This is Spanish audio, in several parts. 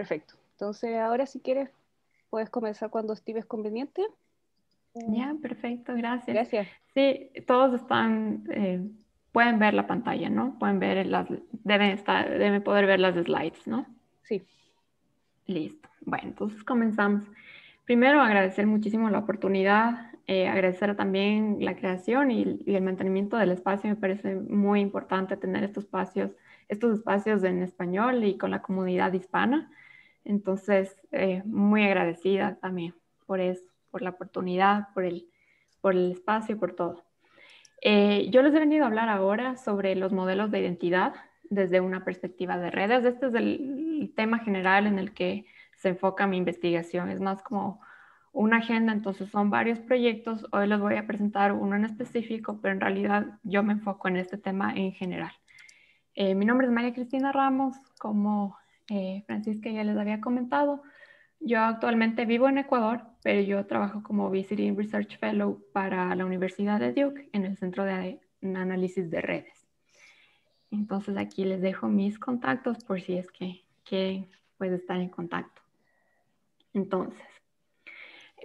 Perfecto. Entonces, ahora si quieres, puedes comenzar cuando estives conveniente. Ya, perfecto, gracias. Gracias. Sí, todos están, eh, pueden ver la pantalla, ¿no? Pueden ver las, deben, estar, poder ver las slides, ¿no? Sí. Listo. Bueno, entonces comenzamos. Primero, agradecer muchísimo la oportunidad, eh, agradecer también la creación y, y, el mantenimiento del espacio. Me parece muy importante tener estos espacios, estos espacios en español y con la comunidad hispana. Entonces, eh, muy agradecida también por eso, por la oportunidad, por el, por el espacio, por todo. Eh, yo les he venido a hablar ahora sobre los modelos de identidad desde una perspectiva de redes. Este es el tema general en el que se enfoca mi investigación. Es más como una agenda, entonces son varios proyectos. Hoy les voy a presentar uno en específico, pero en realidad yo me enfoco en este tema en general. Eh, mi nombre es María Cristina Ramos. Como eh, Francisca ya les había comentado, yo actualmente vivo en Ecuador, pero yo trabajo como Visiting Research Fellow para la Universidad de Duke en el Centro de Análisis de Redes. Entonces aquí les dejo mis contactos por si es que quieren pues, estar en contacto. Entonces,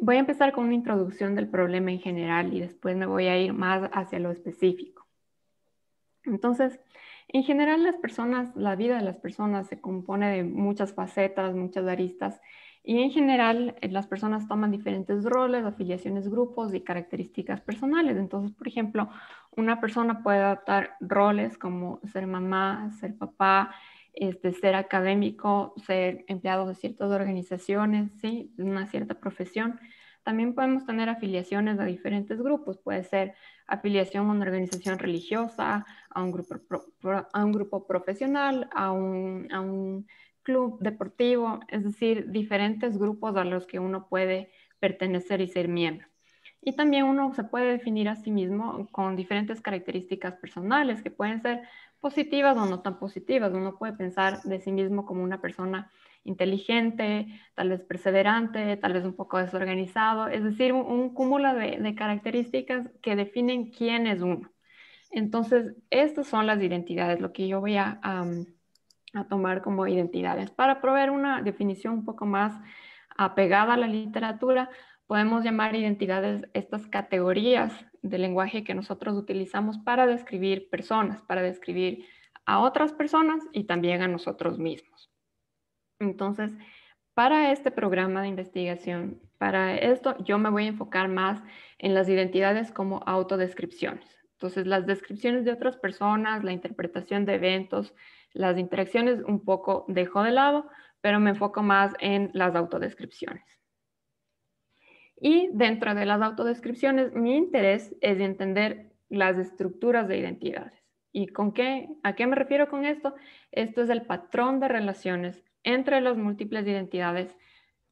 voy a empezar con una introducción del problema en general y después me voy a ir más hacia lo específico. Entonces, en general, las personas, la vida de las personas se compone de muchas facetas, muchas aristas, y en general eh, las personas toman diferentes roles, afiliaciones, grupos y características personales. Entonces, por ejemplo, una persona puede adoptar roles como ser mamá, ser papá, este, ser académico, ser empleado de ciertas organizaciones, de una cierta profesión. También podemos tener afiliaciones a diferentes grupos, puede ser afiliación a una organización religiosa, a un grupo, profesional, a un, club deportivo, es decir, diferentes grupos a los que uno puede pertenecer y ser miembro. Y también uno se puede definir a sí mismo con diferentes características personales que pueden ser positivas o no tan positivas. Uno puede pensar de sí mismo como una persona inteligente, tal vez perseverante, tal vez un poco desorganizado, es decir, un, cúmulo de características que definen quién es uno. Entonces, estas son las identidades, lo que yo voy a, tomar como identidades. Para proveer una definición un poco más apegada a la literatura, podemos llamar identidades estas categorías de lenguaje que nosotros utilizamos para describir personas, para describir a otras personas y también a nosotros mismos. Entonces, para este programa de investigación, para esto yo me voy a enfocar más en las identidades como autodescripciones. Entonces, las descripciones de otras personas, la interpretación de eventos, las interacciones un poco dejo de lado, pero me enfoco más en las autodescripciones. Y dentro de las autodescripciones, mi interés es entender las estructuras de identidades. ¿Y con qué? ¿A qué me refiero con esto? Esto es el patrón de relaciones entre las múltiples identidades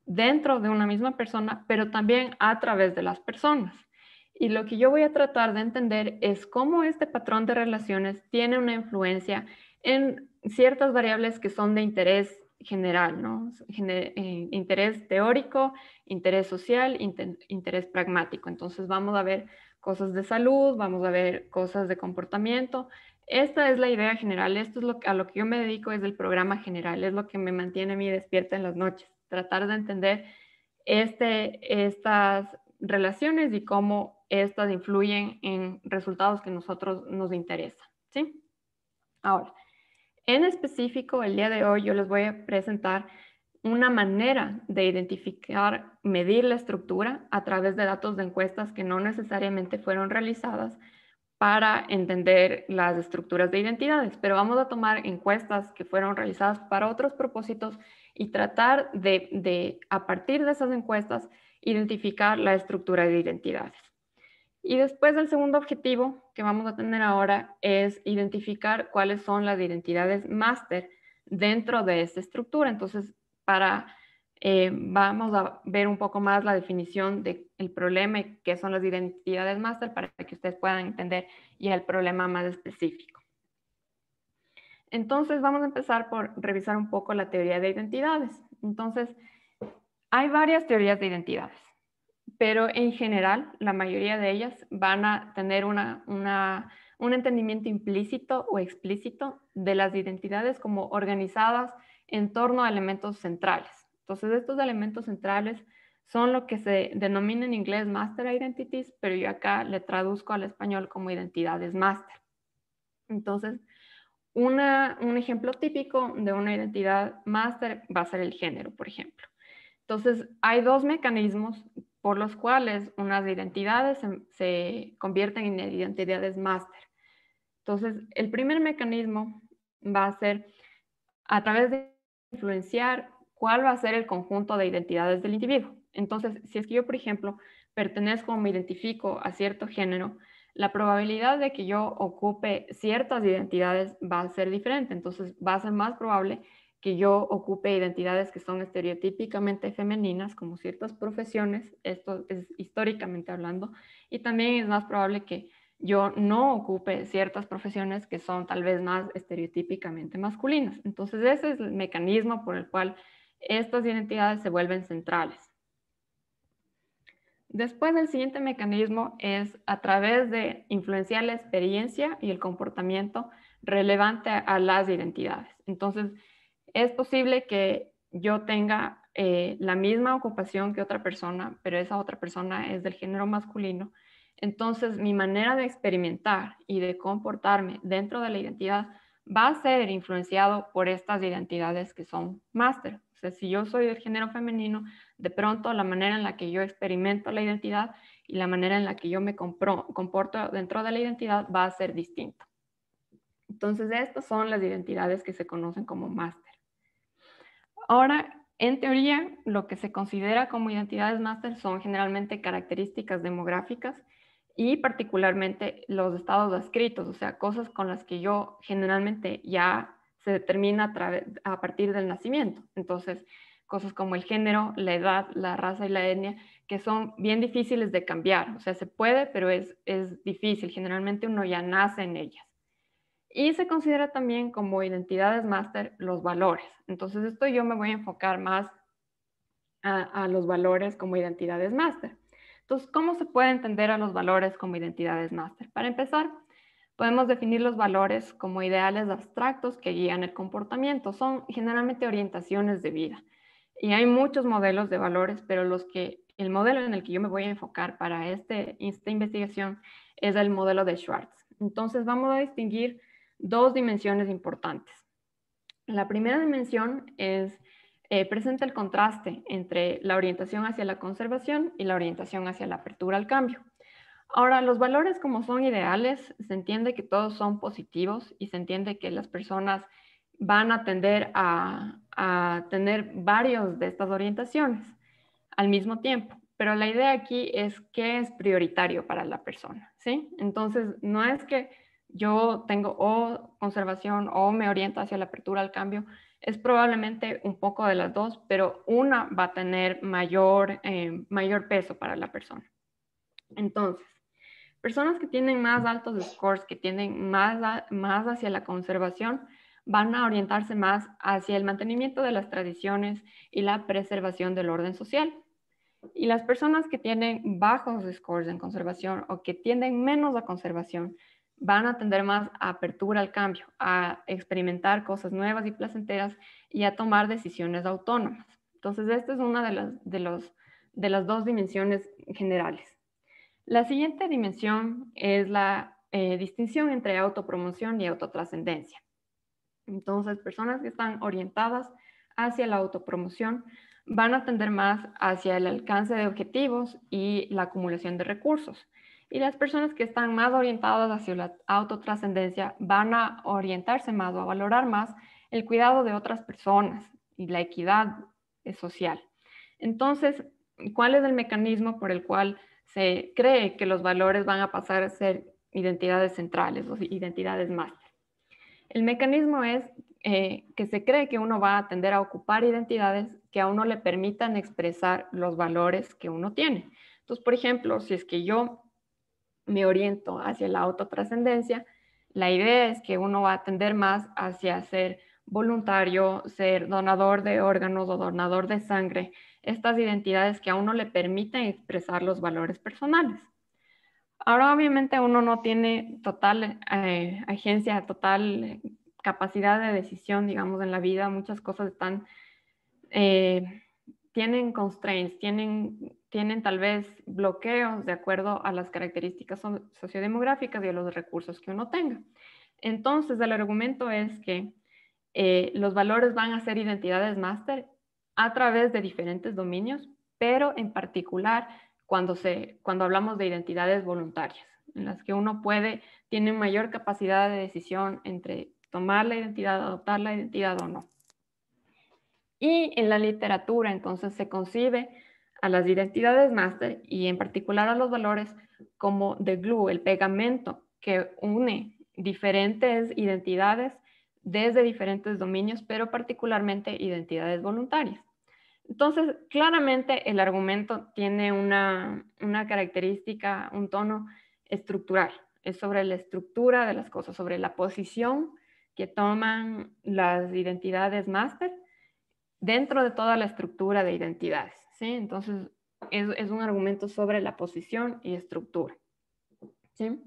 dentro de una misma persona, pero también a través de las personas y lo que yo voy a tratar de entender es cómo este patrón de relaciones tiene una influencia en ciertas variables que son de interés general, ¿no? Eh, interés teórico, interés social, interés pragmático. Entonces vamos a ver cosas de salud, vamos a ver cosas de comportamiento. Esta es la idea general, esto es lo a lo que yo me dedico, es el programa general, es lo que me mantiene a mí despierta en las noches, tratar de entender este, estas relaciones y cómo estas influyen en resultados que nosotros nos interesan. ¿sí? Ahora, en específico, el día de hoy yo les voy a presentar una manera de identificar, medir la estructura a través de datos de encuestas que no necesariamente fueron realizadas para entender las estructuras de identidades, pero vamos a tomar encuestas que fueron realizadas para otros propósitos y tratar de, de a partir de esas encuestas, identificar la estructura de identidades. Y después el segundo objetivo que vamos a tener ahora es identificar cuáles son las identidades máster dentro de esta estructura. Entonces, para eh, vamos a ver un poco más la definición del problema y qué son las identidades máster para que ustedes puedan entender y el problema más específico. Entonces vamos a empezar por revisar un poco la teoría de identidades. Entonces, hay varias teorías de identidades pero en general la mayoría de ellas van a tener una, una, un entendimiento implícito o explícito de las identidades como organizadas en torno a elementos centrales. Entonces, estos elementos centrales son lo que se denomina en inglés master identities, pero yo acá le traduzco al español como identidades master. Entonces, una, un ejemplo típico de una identidad master va a ser el género, por ejemplo. Entonces, hay dos mecanismos por los cuales unas identidades se, convierten en identidades máster. Entonces, el primer mecanismo va a ser a través de influenciar cuál va a ser el conjunto de identidades del individuo. Entonces, si es que yo, por ejemplo, pertenezco o me identifico a cierto género, la probabilidad de que yo ocupe ciertas identidades va a ser diferente. Entonces, va a ser más probable que yo ocupe identidades que son estereotípicamente femeninas, como ciertas profesiones, esto es históricamente hablando, y también es más probable que yo no ocupe ciertas profesiones que son tal vez más estereotípicamente masculinas. Entonces ese es el mecanismo por el cual estas identidades se vuelven centrales. Después el siguiente mecanismo es a través de influenciar la experiencia y el comportamiento relevante a las identidades. Entonces, es posible que yo tenga eh, la misma ocupación que otra persona, pero esa otra persona es del género masculino. Entonces, mi manera de experimentar y de comportarme dentro de la identidad va a ser influenciado por estas identidades que son máster. O sea, si yo soy del género femenino, de pronto la manera en la que yo experimento la identidad y la manera en la que yo me comporto dentro de la identidad va a ser distinta. Entonces, estas son las identidades que se conocen como máster. Ahora, en teoría, lo que se considera como identidades máster son generalmente características demográficas y particularmente los estados adscritos, o sea, cosas con las que yo generalmente ya se determina a, partir del nacimiento. Entonces, cosas como el género, la edad, la raza y la etnia, que son bien difíciles de cambiar. O sea, se puede, pero es difícil. Generalmente uno ya nace en ellas. Y se considera también como identidades máster los valores. Entonces, esto yo me voy a enfocar más a, los valores como identidades máster. Entonces, ¿cómo se puede entender a los valores como identidades máster? Para empezar, podemos definir los valores como ideales abstractos que guían el comportamiento. Son generalmente orientaciones de vida. Y hay muchos modelos de valores, pero los que el modelo en el que yo me voy a enfocar para este, esta investigación es el modelo de Schwartz. Entonces, vamos a distinguir dos dimensiones importantes. La primera dimensión es, eh, presenta el contraste entre la orientación hacia la conservación y la orientación hacia la apertura al cambio. Ahora, los valores como son ideales, se entiende que todos son positivos y se entiende que las personas van a tender a, tener varios de estas orientaciones al mismo tiempo. Pero la idea aquí es qué es prioritario para la persona, ¿sí? Entonces, no es que yo tengo o conservación o me oriento hacia la apertura al cambio, es probablemente un poco de las dos, pero una va a tener mayor, eh, peso para la persona. Entonces, personas que tienen más altos scores, que tienden más, más hacia la conservación, van a orientarse más hacia el mantenimiento de las tradiciones y la preservación del orden social. Y las personas que tienen bajos scores en conservación o que tienden menos a conservación, van a tender más a apertura al cambio, a experimentar cosas nuevas y placenteras y a tomar decisiones autónomas. Entonces, esta es una de las, dos dimensiones generales. La siguiente dimensión es la eh, distinción entre autopromoción y autotrascendencia. Entonces, personas que están orientadas hacia la autopromoción van a tender más hacia el alcance de objetivos y la acumulación de recursos y las personas que están más orientadas hacia la autotrascendencia van a orientarse más o a valorar más el cuidado de otras personas y la equidad social. Entonces, ¿cuál es el mecanismo por el cual se cree que los valores van a pasar a ser identidades centrales o identidades más? El mecanismo es eh, que se cree que uno va a tender a ocupar identidades que a uno le permitan expresar los valores que uno tiene. Entonces, por ejemplo, si es que yo me oriento hacia la autotrascendencia, la idea es que uno va a tender más hacia ser voluntario, ser donador de órganos o donador de sangre, estas identidades que a uno le permiten expresar los valores personales. Ahora obviamente uno no tiene total eh, agencia, total capacidad de decisión, digamos, en la vida, muchas cosas están, eh, tienen constraints, tienen tienen tal vez bloqueos de acuerdo a las características sociodemográficas y a los recursos que uno tenga. Entonces, el argumento es que eh, los valores van a ser identidades máster a través de diferentes dominios, pero en particular cuando, se, cuando hablamos de identidades voluntarias, en las que uno puede, tiene mayor capacidad de decisión entre tomar la identidad, adoptar la identidad o no. Y en la literatura, entonces, se concibe a las identidades máster y en particular a los valores como the glue, el pegamento que une diferentes identidades desde diferentes dominios, pero particularmente identidades voluntarias. Entonces, claramente el argumento tiene una, una característica, un tono estructural, es sobre la estructura de las cosas, sobre la posición que toman las identidades máster dentro de toda la estructura de identidades. ¿sí? Entonces, es, un argumento sobre la posición y estructura. ¿sí?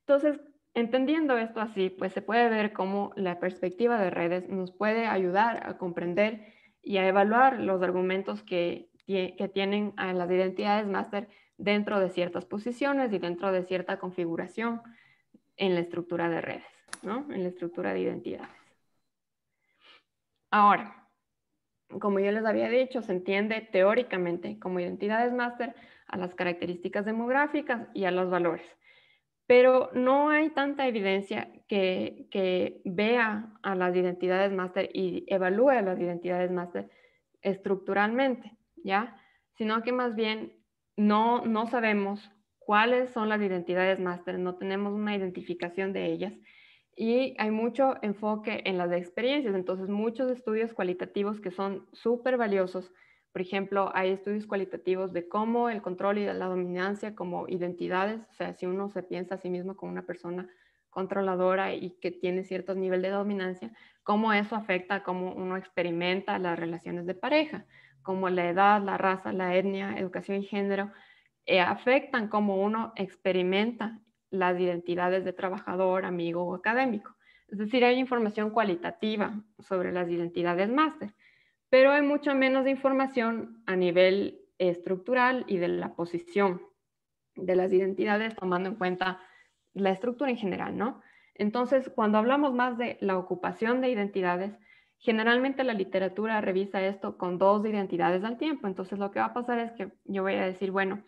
Entonces, entendiendo esto así, pues se puede ver cómo la perspectiva de redes nos puede ayudar a comprender y a evaluar los argumentos que, que tienen a las identidades máster dentro de ciertas posiciones y dentro de cierta configuración en la estructura de redes, ¿no? en la estructura de identidades. Ahora, como yo les había dicho, se entiende teóricamente como identidades máster a las características demográficas y a los valores. Pero no hay tanta evidencia que, vea a las identidades máster y evalúe a las identidades máster estructuralmente, ¿ya? Sino que más bien no, no sabemos cuáles son las identidades máster, no tenemos una identificación de ellas y hay mucho enfoque en las experiencias, entonces muchos estudios cualitativos que son súper valiosos. Por ejemplo, hay estudios cualitativos de cómo el control y la dominancia como identidades, o sea, si uno se piensa a sí mismo como una persona controladora y que tiene cierto nivel de dominancia, cómo eso afecta cómo uno experimenta las relaciones de pareja, cómo la edad, la raza, la etnia, educación y género, eh, afectan cómo uno experimenta las identidades de trabajador, amigo o académico. Es decir, hay información cualitativa sobre las identidades máster, pero hay mucho menos información a nivel estructural y de la posición de las identidades, tomando en cuenta la estructura en general, ¿no? Entonces, cuando hablamos más de la ocupación de identidades, generalmente la literatura revisa esto con dos identidades al tiempo. Entonces, lo que va a pasar es que yo voy a decir, bueno,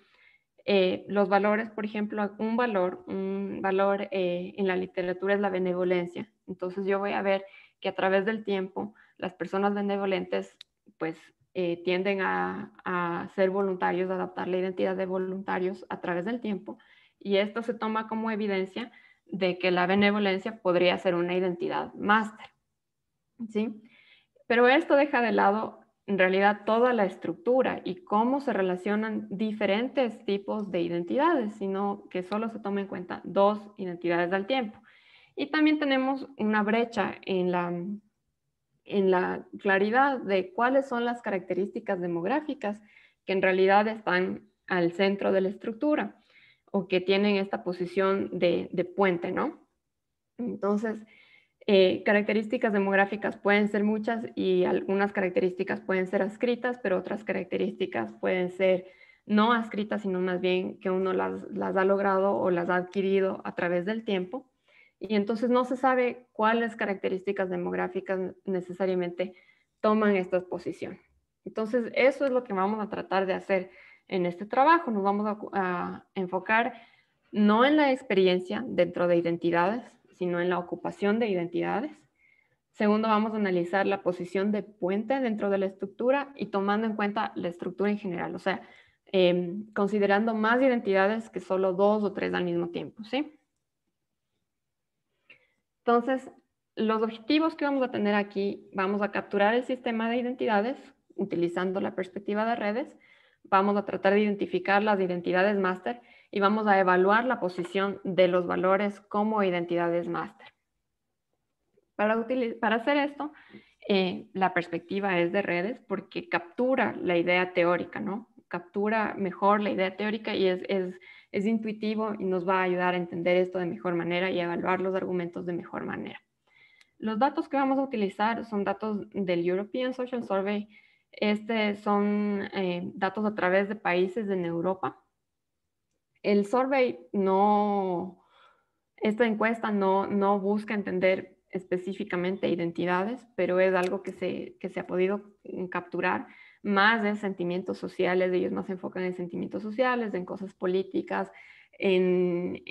eh, los valores, por ejemplo, un valor, un valor eh, en la literatura es la benevolencia. Entonces yo voy a ver que a través del tiempo las personas benevolentes pues eh, tienden a, a, ser voluntarios, a adaptar la identidad de voluntarios a través del tiempo. Y esto se toma como evidencia de que la benevolencia podría ser una identidad máster. ¿sí? Pero esto deja de lado en realidad toda la estructura y cómo se relacionan diferentes tipos de identidades, sino que solo se toma en cuenta dos identidades al tiempo. Y también tenemos una brecha en la, en la claridad de cuáles son las características demográficas que en realidad están al centro de la estructura o que tienen esta posición de, de puente, ¿no? Entonces, eh, características demográficas pueden ser muchas y algunas características pueden ser adscritas, pero otras características pueden ser no adscritas, sino más bien que uno las, ha logrado o las ha adquirido a través del tiempo. Y entonces no se sabe cuáles características demográficas necesariamente toman esta posición. Entonces, eso es lo que vamos a tratar de hacer en este trabajo. Nos vamos a enfocar no en la experiencia dentro de identidades, sino en la ocupación de identidades. Segundo, vamos a analizar la posición de puente dentro de la estructura y tomando en cuenta la estructura en general, o sea, em, considerando más identidades que solo dos o tres al mismo tiempo, ¿sí? Entonces, los objetivos que vamos a tener aquí, vamos a capturar el sistema de identidades utilizando la perspectiva de redes, vamos a tratar de identificar las identidades máster y vamos a evaluar la posición de los valores como identidades máster. Para, para, hacer esto, eh, la perspectiva es de redes porque captura la idea teórica, ¿no? Captura mejor la idea teórica y es, intuitivo y nos va a ayudar a entender esto de mejor manera y evaluar los argumentos de mejor manera. Los datos que vamos a utilizar son datos del European Social Survey. Este son eh, datos a través de países en Europa el survey no, esta encuesta no, no busca entender específicamente identidades, pero es algo que se, se ha podido mm, capturar más en sentimientos sociales, ellos más se enfocan en sentimientos sociales, en cosas políticas, en,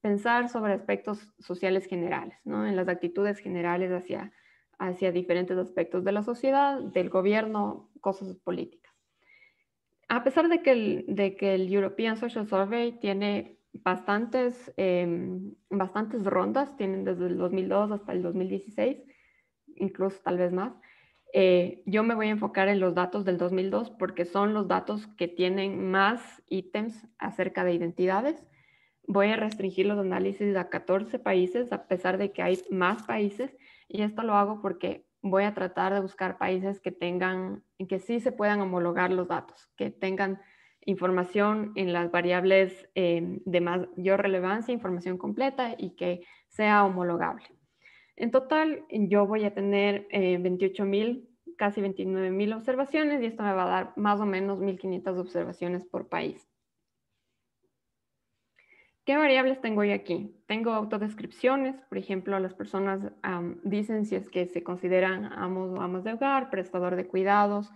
pensar sobre aspectos sociales generales, ¿no? en las actitudes generales hacia, hacia diferentes aspectos de la sociedad, del gobierno, cosas políticas a pesar de que el, European Social Survey tiene bastantes, em, bastantes rondas, tienen desde el 2002 hasta el 2016, incluso tal vez más, eh, yo me voy a enfocar en los datos del 2002 porque son los datos que tienen más ítems acerca de identidades. Voy a restringir los análisis a 14 países, a pesar de que hay más países, y esto lo hago porque voy a tratar de buscar países que tengan, que sí se puedan homologar los datos, que tengan información en las variables eh, de mayor relevancia, información completa y que sea homologable. En total, yo voy a tener eh, 28.000, casi 29.000 observaciones y esto me va a dar más o menos 1.500 observaciones por país. ¿Qué variables tengo yo aquí? Tengo autodescripciones, por ejemplo, las personas dicen si es que se consideran amos o amas de hogar, prestador de cuidados,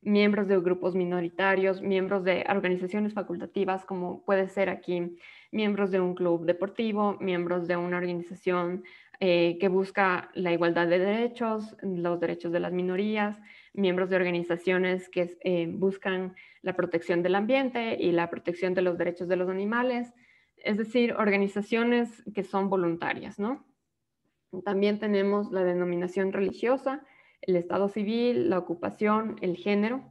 miembros de grupos minoritarios, miembros de organizaciones facultativas, como puede ser aquí, miembros de un club deportivo, miembros de una organización eh, que busca la igualdad de derechos, los derechos de las minorías, miembros de organizaciones que eh, buscan la protección del ambiente y la protección de los derechos de los animales es decir, organizaciones que son voluntarias, ¿no? También tenemos la denominación religiosa, el estado civil, la ocupación, el género.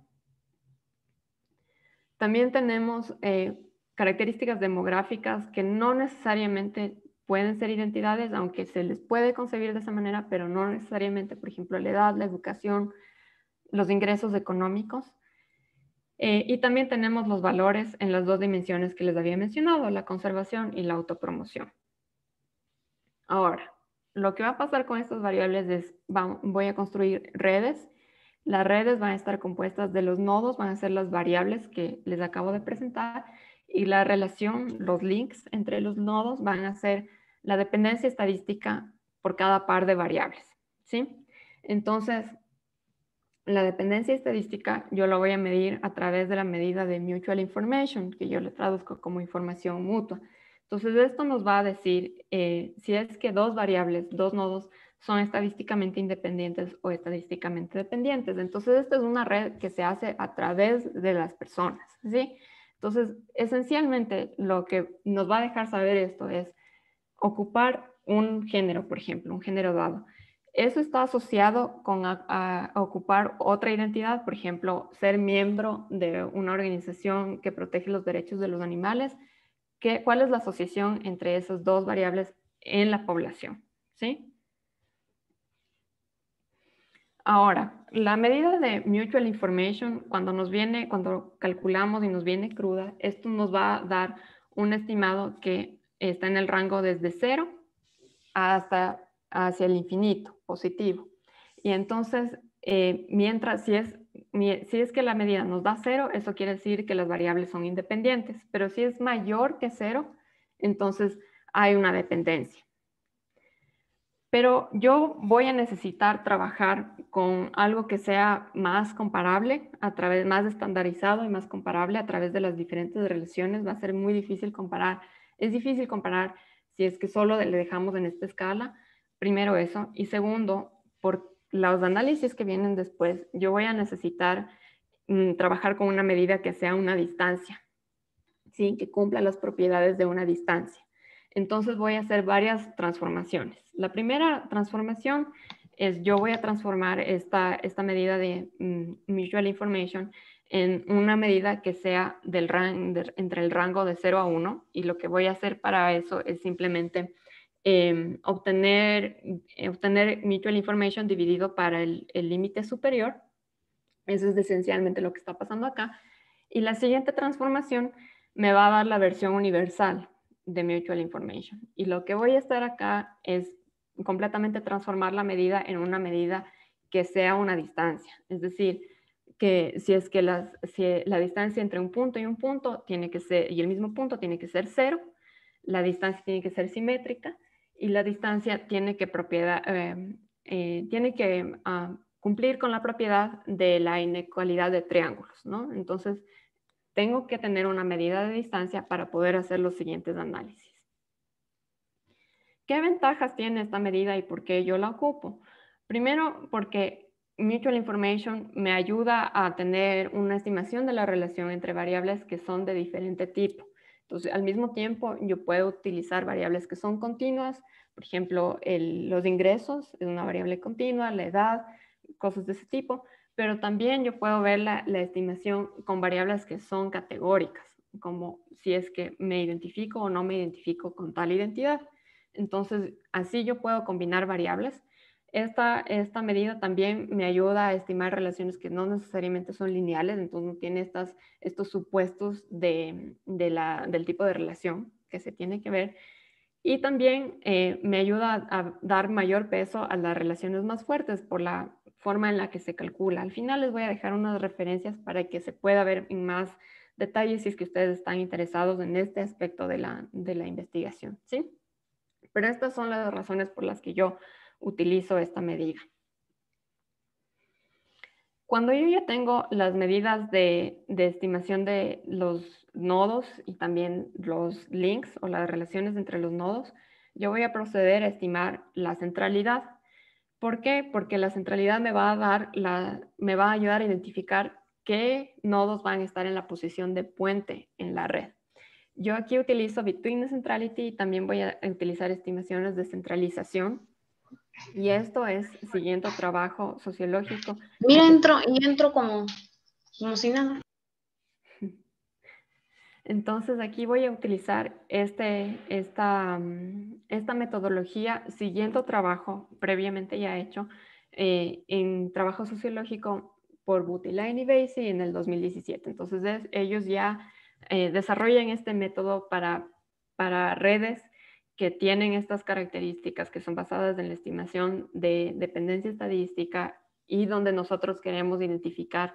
También tenemos eh, características demográficas que no necesariamente pueden ser identidades, aunque se les puede concebir de esa manera, pero no necesariamente, por ejemplo, la edad, la educación, los ingresos económicos. Eh, y también tenemos los valores en las dos dimensiones que les había mencionado, la conservación y la autopromoción. Ahora, lo que va a pasar con estas variables es, voy a construir redes. Las redes van a estar compuestas de los nodos, van a ser las variables que les acabo de presentar, y la relación, los links entre los nodos van a ser la dependencia estadística por cada par de variables. ¿sí? Entonces, la dependencia estadística yo la voy a medir a través de la medida de mutual information, que yo le traduzco como información mutua. Entonces, esto nos va a decir eh, si es que dos variables, dos nodos, son estadísticamente independientes o estadísticamente dependientes. Entonces, esta es una red que se hace a través de las personas, Entonces, esencialmente, lo que nos va a dejar saber esto es ocupar un género, por ejemplo, un género dado. Eso está asociado con ocupar otra identidad, por ejemplo, ser miembro de una organización que protege los derechos de los animales. ¿Qué, ¿Cuál es la asociación entre esas dos variables en la población? ¿Sí? Ahora, la medida de mutual information, cuando nos viene, cuando calculamos y nos viene cruda, esto nos va a dar un estimado que está en el rango desde cero hasta hacia el infinito, positivo. Y entonces, eh, mientras, si es, que la medida nos da cero, eso quiere decir que las variables son independientes, pero si es mayor que cero, entonces hay una dependencia. Pero yo voy a necesitar trabajar con algo que sea más comparable, a través, más estandarizado y más comparable a través de las diferentes relaciones. Va a ser muy difícil comparar. Es difícil comparar si es que solo le dejamos en esta escala primero eso, y segundo, por los análisis que vienen después, yo voy a necesitar mm, trabajar con una medida que sea una distancia, ¿sí? que cumpla las propiedades de una distancia. Entonces voy a hacer varias transformaciones. La primera transformación es yo voy a transformar esta, esta medida de mm, mutual information en una medida que sea del entre el rango de 0 a 1 y lo que voy a hacer para eso es simplemente Em, obtener, eh, obtener mutual information dividido para el límite superior. Eso es esencialmente lo que está pasando acá. Y la siguiente transformación me va a dar la versión universal de mutual information. Y lo que voy a estar acá es completamente transformar la medida en una medida que sea una distancia. Es decir, que si es que las, si la distancia entre un punto y un punto tiene que ser, y el mismo punto tiene que ser cero, la distancia tiene que ser simétrica y la distancia tiene que, em, eh, ah, cumplir con la propiedad de la inecualidad de triángulos, Entonces, tengo que tener una medida de distancia para poder hacer los siguientes análisis. ¿Qué ventajas tiene esta medida y por qué yo la ocupo? Primero, porque Mutual Information me ayuda a tener una estimación de la relación entre variables que son de diferente tipo. Entonces, al mismo tiempo, yo puedo utilizar variables que son continuas, por ejemplo, los ingresos es una variable continua, la edad, cosas de ese tipo, pero también yo puedo ver la estimación con variables que son categóricas, como si es que me identifico o no me identifico con tal identidad. Entonces, así yo puedo combinar variables esta, medida también me ayuda a estimar relaciones que no necesariamente son lineales, entonces no tiene estos supuestos de, la, del tipo de relación que se tiene que ver. Y también eh, me ayuda a, dar mayor peso a las relaciones más fuertes por la forma en la que se calcula. Al final les voy a dejar unas referencias para que se pueda ver en más detalles si es que ustedes están interesados en este aspecto de la, de la investigación. ¿sí? Pero estas son las razones por las que yo utilizo esta medida. Cuando yo ya tengo las medidas de, estimación de los nodos y también los links o las relaciones entre los nodos, yo voy a proceder a estimar la centralidad. ¿Por qué? Porque la centralidad me va a, dar la, me va a ayudar a identificar qué nodos van a estar en la posición de puente en la red. Yo aquí utilizo Between Centrality y también voy a utilizar estimaciones de centralización y esto es siguiendo trabajo sociológico. Mira, entro y entro como, como si nada. Entonces aquí voy a utilizar este, esta, metodología siguiendo trabajo previamente ya hecho eh, en trabajo sociológico por Butylaini y Basie en el 2017. Entonces ellos ya eh, desarrollan este método para, para redes que tienen estas características que son basadas en la estimación de dependencia estadística y donde nosotros queremos identificar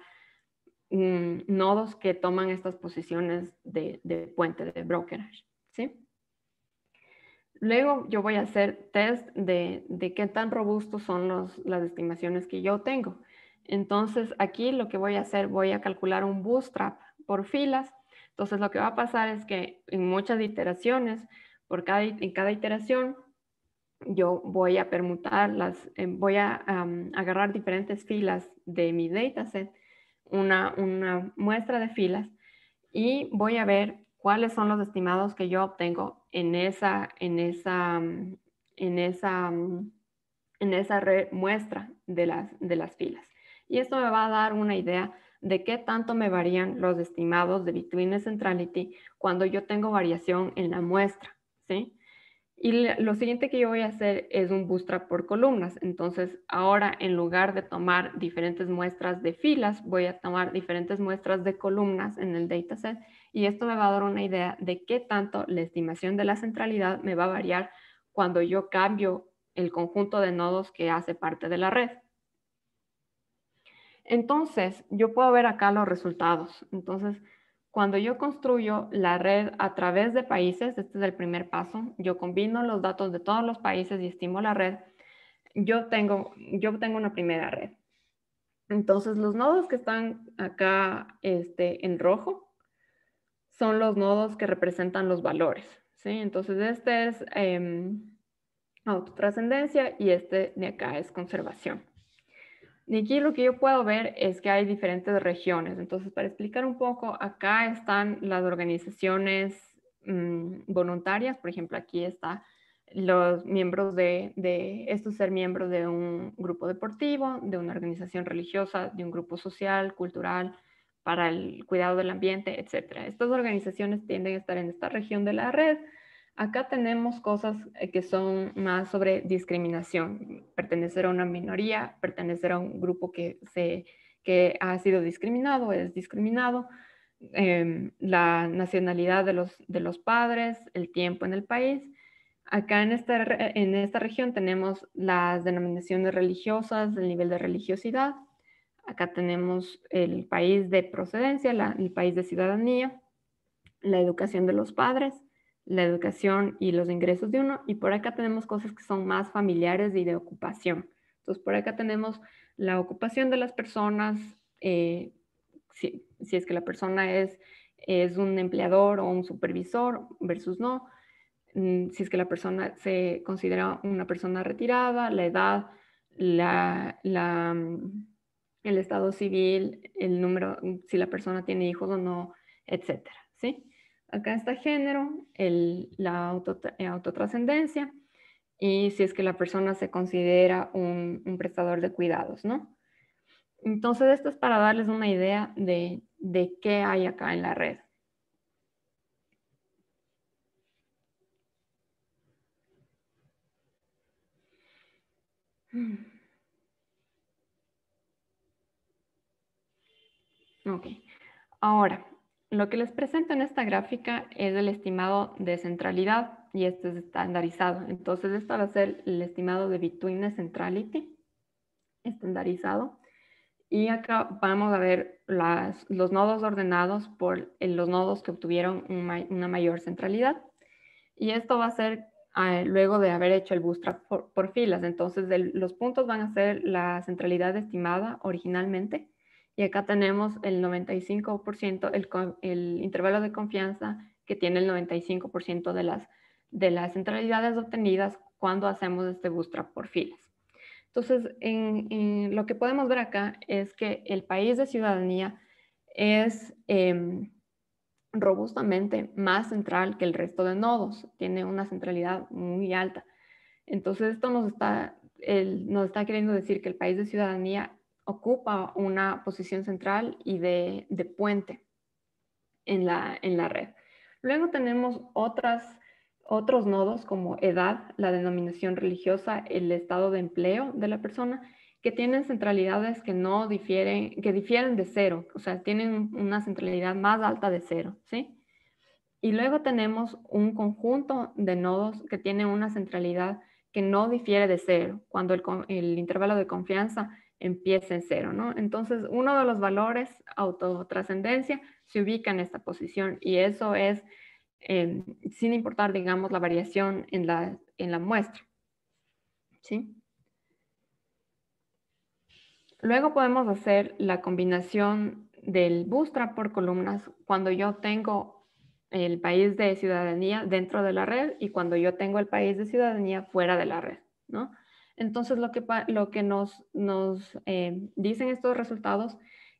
mm, nodos que toman estas posiciones de, de puente, de brokerage. ¿sí? Luego yo voy a hacer test de, de qué tan robustos son los, las estimaciones que yo tengo. Entonces aquí lo que voy a hacer, voy a calcular un bootstrap por filas. Entonces lo que va a pasar es que en muchas iteraciones en cada iteración yo voy a las, eh, voy a agarrar diferentes filas de mi dataset, una, una muestra de filas, y voy a ver cuáles son los estimados que yo obtengo en esa, en esa, en esa, en esa muestra de las, de las filas. Y esto me va a dar una idea de qué tanto me varían los estimados de Between Centrality cuando yo tengo variación en la muestra. ¿sí? Y lo siguiente que yo voy a hacer es un bootstrap por columnas. Entonces, ahora en lugar de tomar diferentes muestras de filas, voy a tomar diferentes muestras de columnas en el dataset. Y esto me va a dar una idea de qué tanto la estimación de la centralidad me va a variar cuando yo cambio el conjunto de nodos que hace parte de la red. Entonces, yo puedo ver acá los resultados. Entonces, cuando yo construyo la red a través de países, este es el primer paso, yo combino los datos de todos los países y estimo la red, yo tengo, yo tengo una primera red. Entonces, los nodos que están acá este, en rojo son los nodos que representan los valores. ¿sí? Entonces, este es eh, autotrascendencia y este de acá es conservación. Y aquí lo que yo puedo ver es que hay diferentes regiones. Entonces, para explicar un poco, acá están las organizaciones mm, voluntarias. Por ejemplo, aquí están los miembros de, de estos ser miembro de un grupo deportivo, de una organización religiosa, de un grupo social, cultural, para el cuidado del ambiente, etc. Estas organizaciones tienden a estar en esta región de la red Acá tenemos cosas eh, que son más sobre discriminación, pertenecer a una minoría, pertenecer a un grupo que, se, que ha sido discriminado, es discriminado, em, la nacionalidad de los, de los padres, el tiempo en el país. Acá en esta, en esta región tenemos las denominaciones religiosas, el nivel de religiosidad. Acá tenemos el país de procedencia, el país de ciudadanía, la educación de los padres la educación y los ingresos de uno, y por acá tenemos cosas que son más familiares y de ocupación. Entonces, por acá tenemos la ocupación de las personas, eh, si, es que la persona es, es un empleador o un supervisor versus no, mm, si es que la persona se considera una persona retirada, la edad, mm, el estado civil, el número, si la persona tiene hijos o no, etcétera, ¿sí? Acá está género, el, la eh, autotrascendencia y si es que la persona se considera un, prestador de cuidados, ¿no? Entonces, esto es para darles una idea de, de qué hay acá en la red. Ok. Ahora, lo que les presento en esta gráfica es el estimado de centralidad y este es estandarizado. Entonces, esto va a ser el estimado de Between Centrality estandarizado. Y acá vamos a ver las, los nodos ordenados por eh, los nodos que obtuvieron una mayor centralidad. Y esto va a ser ah, luego de haber hecho el bootstrap por, filas. Entonces, los puntos van a ser la centralidad estimada originalmente y acá tenemos el 95%, el, el intervalo de confianza que tiene el 95% de las, de las centralidades obtenidas cuando hacemos este bootstrap por filas. Entonces, en, lo que podemos ver acá es que el país de ciudadanía es em, robustamente más central que el resto de nodos, tiene una centralidad muy alta. Entonces, esto nos está, el, nos está queriendo decir que el país de ciudadanía ocupa una posición central y de, puente en la, red. Luego tenemos otras, otros nodos como edad, la denominación religiosa, el estado de empleo de la persona, que tienen centralidades que no difieren, que difieren de cero, o sea, tienen una centralidad más alta de cero, ¿sí? Y luego tenemos un conjunto de nodos que tienen una centralidad que no difiere de cero, cuando el intervalo de confianza empieza en cero, ¿no? Entonces, uno de los valores, autotrascendencia, se ubica en esta posición y eso es em, sin importar, digamos, la variación en la, en la muestra. ¿Sí? Luego podemos hacer la combinación del Bootstrap por columnas cuando yo tengo el país de ciudadanía dentro de la red y cuando yo tengo el país de ciudadanía fuera de la red, ¿no? Entonces, lo que, lo que nos, eh, dicen estos resultados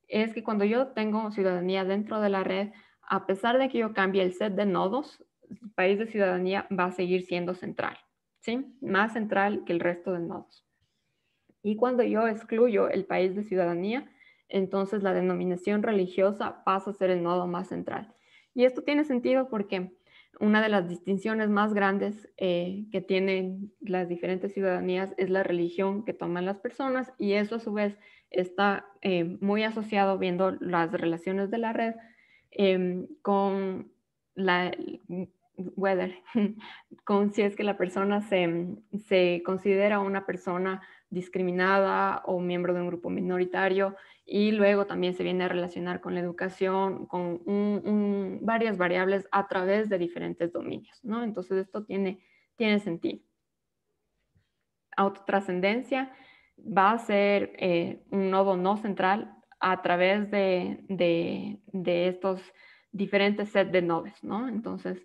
es que cuando yo tengo ciudadanía dentro de la red, a pesar de que yo cambie el set de nodos, el país de ciudadanía va a seguir siendo central, ¿sí? Más central que el resto de nodos. Y cuando yo excluyo el país de ciudadanía, entonces la denominación religiosa pasa a ser el nodo más central. Y esto tiene sentido porque una de las distinciones más grandes eh, que tienen las diferentes ciudadanías es la religión que toman las personas y eso a su vez está eh, muy asociado viendo las relaciones de la red em, con la mm, weather, con si es que la persona se, se considera una persona discriminada o miembro de un grupo minoritario y luego también se viene a relacionar con la educación, con varias variables a través de diferentes dominios, ¿no? Entonces esto tiene, tiene sentido. Autotrascendencia va a ser eh, un nodo no central a través de, de, estos diferentes sets de nodes, ¿no? Entonces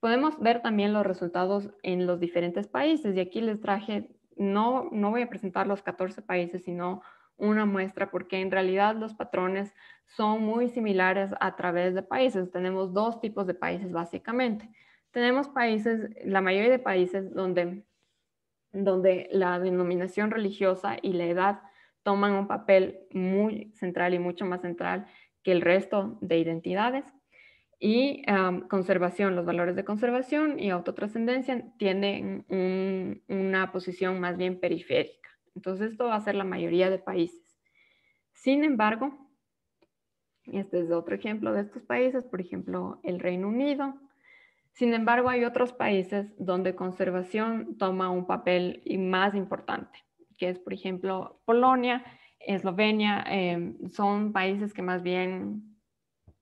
podemos ver también los resultados en los diferentes países y aquí les traje no, voy a presentar los 14 países, sino una muestra porque en realidad los patrones son muy similares a través de países. Tenemos dos tipos de países básicamente. Tenemos países, la mayoría de países donde, donde la denominación religiosa y la edad toman un papel muy central y mucho más central que el resto de identidades. Y conservación, los valores de conservación y autotrascendencia tienen una posición más bien periférica. Entonces, esto va a ser la mayoría de países. Sin embargo, este es otro ejemplo de estos países, por ejemplo, el Reino Unido. Sin embargo, hay otros países donde conservación toma un papel más importante, que es, por ejemplo, Polonia, Eslovenia, em, son países que más bien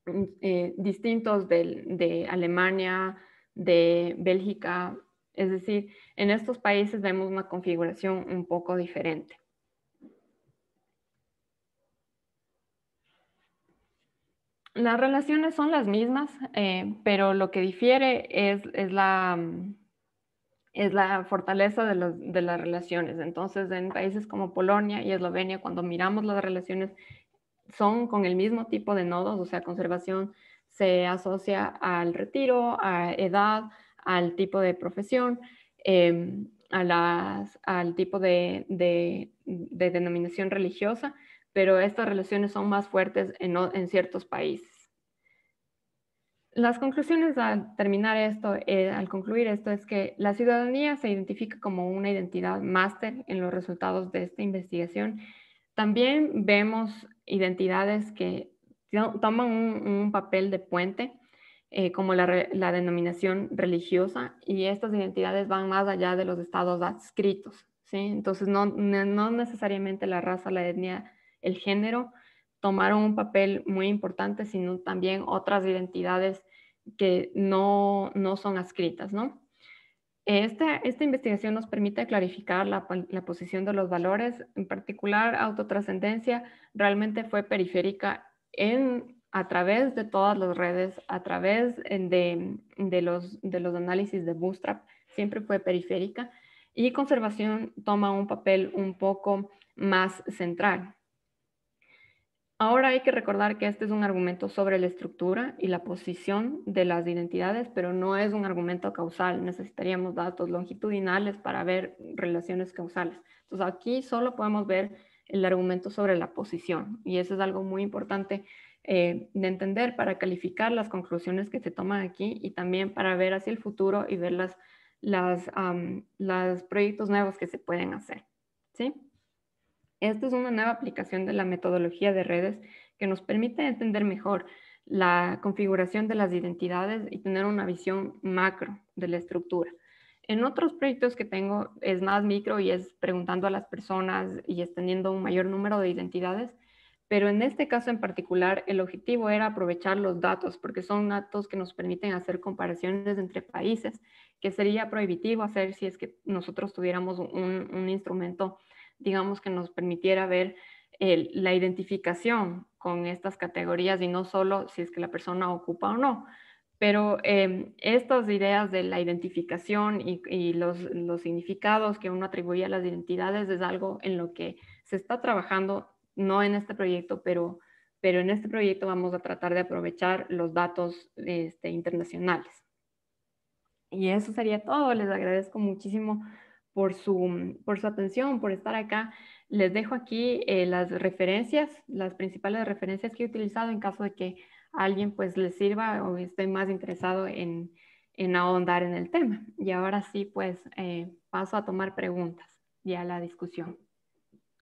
Mm, eh, distintos de, Alemania, de Bélgica, es decir, en estos países vemos una configuración un poco diferente. Las relaciones son las mismas, eh, pero lo que difiere es, la, mm, es la, fortaleza de, de las relaciones. Entonces, en países como Polonia y Eslovenia, cuando miramos las relaciones son con el mismo tipo de nodos, o sea, conservación se asocia al retiro, a edad, al tipo de profesión, em, a las, al tipo de, de, denominación religiosa, pero estas relaciones son más fuertes en, en ciertos países. Las conclusiones al terminar esto, eh, al concluir esto, es que la ciudadanía se identifica como una identidad máster en los resultados de esta investigación. También vemos identidades que toman un, papel de puente, eh, como la, denominación religiosa, y estas identidades van más allá de los estados adscritos. ¿sí? Entonces, no, no necesariamente la raza, la etnia, el género tomaron un papel muy importante, sino también otras identidades que no, no son adscritas, ¿no? Esta, investigación nos permite clarificar la, posición de los valores, en particular autotrascendencia realmente fue periférica en a través de todas las redes, a través de, de, los, de los análisis de Bootstrap, siempre fue periférica, y conservación toma un papel un poco más central. Ahora hay que recordar que este es un argumento sobre la estructura y la posición de las identidades, pero no es un argumento causal. Necesitaríamos datos longitudinales para ver relaciones causales. Entonces aquí solo podemos ver el argumento sobre la posición y eso es algo muy importante eh, de entender para calificar las conclusiones que se toman aquí y también para ver hacia el futuro y ver los proyectos nuevos que se pueden hacer. ¿Sí? Esta es una nueva aplicación de la metodología de redes que nos permite entender mejor la configuración de las identidades y tener una visión macro de la estructura. En otros proyectos que tengo es más micro y es preguntando a las personas y extendiendo un mayor número de identidades, pero en este caso en particular el objetivo era aprovechar los datos porque son datos que nos permiten hacer comparaciones entre países, que sería prohibitivo hacer si es que nosotros tuviéramos un, un instrumento digamos, que nos permitiera ver eh, la identificación con estas categorías y no solo si es que la persona ocupa o no. Pero eh, estas ideas de la identificación y, los, los, significados que uno atribuye a las identidades es algo en lo que se está trabajando, no en este proyecto, pero, pero en este proyecto vamos a tratar de aprovechar los datos este, internacionales. Y eso sería todo. Les agradezco muchísimo por su, por su atención, por estar acá. Les dejo aquí eh, las referencias, las principales referencias que he utilizado en caso de que alguien pues les sirva o esté más interesado en, ahondar en el tema. Y ahora sí, pues eh, paso a tomar preguntas y a la discusión.